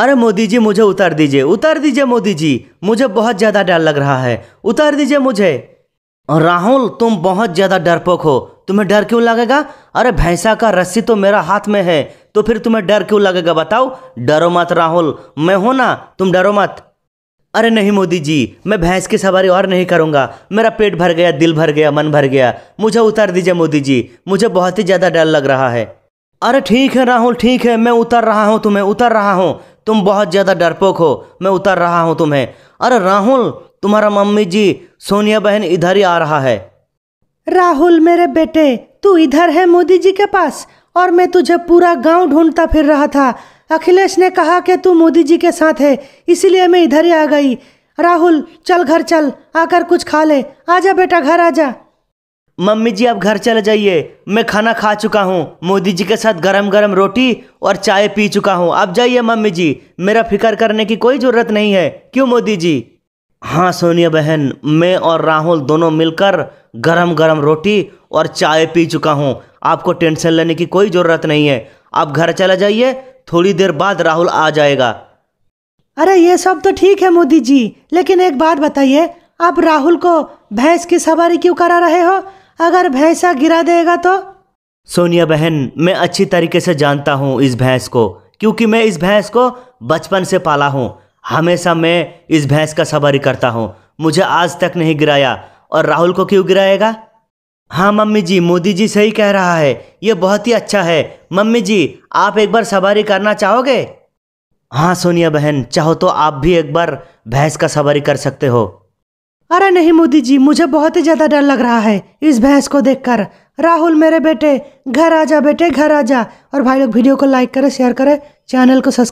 अरे मोदी जी मुझे उतार दीजिए उतार दीजिए मोदी जी मुझे बहुत ज़्यादा डर लग रहा है उतार दीजिए मुझे राहुल तुम बहुत ज़्यादा डरपोक हो तुम्हें डर क्यों लगेगा अरे भैंसा का रस्सी तो मेरा हाथ में है तो फिर तुम्हें डर क्यों लगेगा बताओ डरो मत राहुल मैं हूं ना तुम डरो मत अरे नहीं मोदी जी मैं भैंस की सवारी और नहीं करूंगा मेरा पेट भर गया दिल भर गया मन भर गया मुझे उतार दीजिए मोदी जी मुझे बहुत ही ज़्यादा डर लग रहा है अरे ठीक है राहुल ठीक है मैं उतर रहा हूँ तुम्हें उतर रहा हूँ तुम बहुत ज़्यादा डरपोक हो मैं उतर रहा हूँ तुम्हें अरे राहुल तुम्हारा मम्मी जी सोनिया बहन इधर ही आ रहा है राहुल मेरे बेटे तू इधर है मोदी जी के पास और मैं तुझे पूरा गांव ढूंढता फिर रहा था अखिलेश ने कहा कि तू मोदी जी के साथ है इसीलिए मैं इधर ही आ गई राहुल चल घर चल आकर कुछ खा ले आजा बेटा घर आजा मम्मी जी आप घर चले जाइए मैं खाना खा चुका हूँ मोदी जी के साथ गरम गरम रोटी और चाय पी चुका हूँ आप जाइए मम्मी जी मेरा फिक्र करने की कोई ज़रूरत नहीं है क्यों मोदी जी हाँ सोनिया बहन मैं और राहुल दोनों मिलकर गरम गरम रोटी और चाय पी चुका हूँ आपको टेंशन लेने की कोई ज़रूरत नहीं है आप घर चले जाइए थोड़ी देर बाद राहुल आ जाएगा अरे ये सब तो ठीक है मोदी जी लेकिन एक बात बताइए आप राहुल को भैंस की सवारी क्यों करा रहे हो अगर भैंसा गिरा देगा तो सोनिया बहन मैं अच्छी तरीके से जानता हूँ इस भैंस को क्योंकि मैं इस भैंस को बचपन से पाला हूँ हमेशा मैं इस भैंस का सवारी करता हूँ मुझे आज तक नहीं गिराया और राहुल को क्यों गिराएगा हाँ मम्मी जी मोदी जी सही कह रहा है ये बहुत ही अच्छा है मम्मी जी आप एक बार सवारी करना चाहोगे हाँ सोनिया बहन चाहो तो आप भी एक बार भैंस का सवारी कर सकते हो अरे नहीं मोदी जी मुझे बहुत ही ज़्यादा डर लग रहा है इस भैंस को देखकर राहुल मेरे बेटे घर आ जा बेटे घर आ जा और भाई लोग वीडियो को लाइक करें शेयर करें चैनल को सब्सक्राइब